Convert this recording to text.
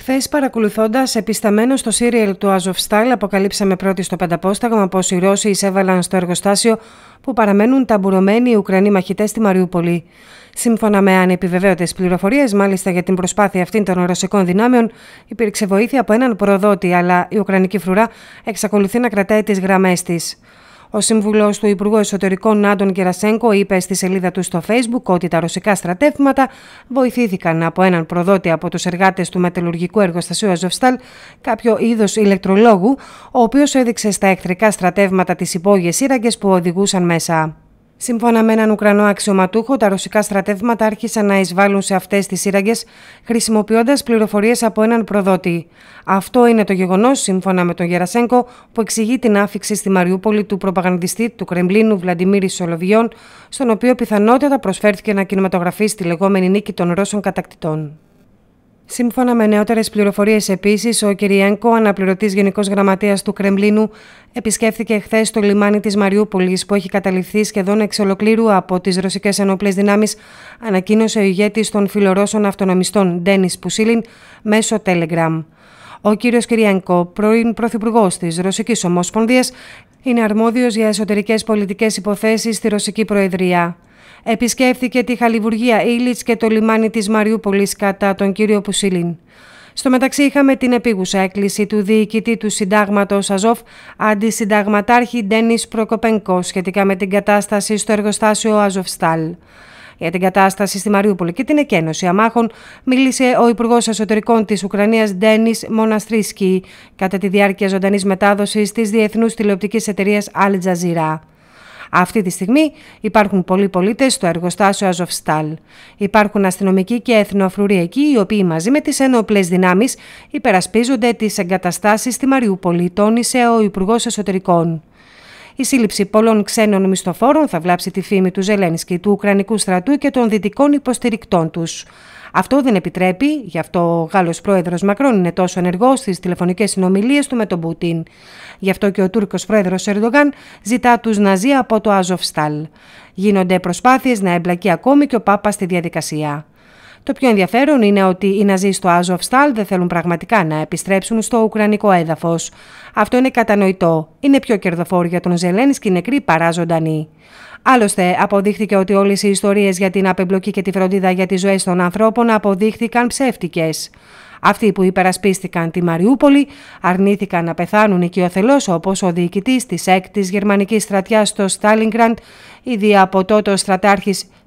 Χθες, παρακολουθώντας επισταμένο στο σύριελ του Αζοφστάλ, αποκαλύψαμε πρώτοι στο Πενταπόσταγμα πως οι Ρώσοι εισέβαλαν στο εργοστάσιο που παραμένουν ταμπουρωμένοι οι Ουκρανοί μαχητές στη Μαριούπολη. Σύμφωνα με ανεπιβεβαίωτες πληροφορίες, μάλιστα για την προσπάθεια αυτή των ρωσικών δυνάμεων, υπήρξε βοήθεια από έναν προδότη, αλλά η Ουκρανική φρουρά εξακολουθεί να κρατάει τις γραμμές της. Ο σύμβουλος του Υπουργού Εσωτερικών Άντων Κερασέγκο είπε στη σελίδα του στο Facebook ότι τα ρωσικά στρατεύματα βοηθήθηκαν από έναν προδότη από τους εργάτες του μετελουργικού εργοστασίου Αζοφστάλ κάποιο είδος ηλεκτρολόγου, ο οποίος έδειξε στα εχθρικά στρατεύματα τις υπόγειες σύραγγες που οδηγούσαν μέσα. Σύμφωνα με έναν Ουκρανό αξιωματούχο, τα ρωσικά στρατεύματα άρχισαν να εισβάλλουν σε αυτές τις σύραγγες χρησιμοποιώντας πληροφορίες από έναν προδότη. Αυτό είναι το γεγονός, σύμφωνα με τον Γερασέγκο, που εξηγεί την άφηξη στη Μαριούπολη του προπαγανδιστή του Κρεμλίνου Βλαντιμίρη Σολοβιών, στον οποίο πιθανότατα προσφέρθηκε να κινηματογραφεί στη λεγόμενη νίκη των Ρώσων κατακτητών. Σύμφωνα με νεότερες πληροφορίες επίσης, ο Κυριανκό, αναπληρωτής Γενικός Γραμματείας του Κρεμλίνου, επισκέφθηκε χθες το λιμάνι της Μαριούπολης που έχει καταληφθεί σχεδόν εξ ολοκλήρου από τις ρωσικές ενόπλες δυνάμεις, ανακοίνωσε ο ηγέτης των φιλορώσων αυτονομιστών Ντένις Πουσίλιν μέσω Telegram. Ο κύριος Κυριανκό, πρώην Πρωθυπουργός της Ρωσικής Ομοσπονδίας, είναι αρμόδιος για εσωτερικές πολιτικές υποθέσεις στη Ρωσική Προεδρία επισκέφθηκε τη Χαλιβουργία Ήλιτς και το λιμάνι της Μαριούπολης κατά τον κύριο Πουσιλίν. Στο μεταξύ είχαμε την επίγουσα έκκληση του διοικητή του συντάγματος Αζόφ, αντισυνταγματάρχη Ντένις Προκοπενκό, σχετικά με την κατάσταση στο εργοστάσιο Αζοφστάλ. Για την κατάσταση στη Μαριούπολη και την εκένωση αμάχων μίλησε ο Υπουργός Εσωτερικών της Ουκρανίας Ντένις Μοναστρίσκι κατά τη διάρκεια ζωντανής μετάδοσης της διεθνούς τηλεοπτικής εταιρείας Al Jazeera. Αυτή τη στιγμή υπάρχουν πολλοί πολίτες στο εργοστάσιο Αζοφστάλ. Υπάρχουν αστυνομικοί και εκεί, οι οποίοι μαζί με τις ενόπλες δυνάμεις υπερασπίζονται τις εγκαταστάσεις στη Μαριούπολη, τόνισε ο Υπουργός Εσωτερικών. Η σύλληψη πολλών ξένων μισθοφόρων θα βλάψει τη φήμη του Ζελένσκι, του Ουκρανικού στρατού και των δυτικών υποστηρικτών τους. Αυτό δεν επιτρέπει, γι' αυτό ο Γάλλος πρόεδρος Μακρόν είναι τόσο ενεργός στις τηλεφωνικές συνομιλίες του με τον Πούτιν. Γι' αυτό και ο Τούρκος πρόεδρος Ερντογάν ζητά τους Ναζί από το Αζοφστάλ. Γίνονται προσπάθειες να εμπλακεί ακόμη και ο Πάπας στη διαδικασία. Το πιο ενδιαφέρον είναι ότι οι Ναζί στο Άζοφσταλ δεν θέλουν πραγματικά να επιστρέψουν στο Ουκρανικό έδαφος. Αυτό είναι κατανοητό. Είναι πιο κερδοφόρο για τον Ζελένη και νεκροί παρά ζωντανοί. Άλλωστε, αποδείχθηκε ότι όλες οι ιστορίες για την απεμπλοκή και τη φροντίδα για τις ζωές των ανθρώπων αποδείχθηκαν ψεύτικες. Αυτοί που υπερασπίστηκαν τη Μαριούπολη αρνήθηκαν να πεθάνουν οικειοθελώς όπως ο διοικητής της 6η Γερμανικής Στρατιάς στο Στάλιγκραντ, ήδη από τότε στρατάρχη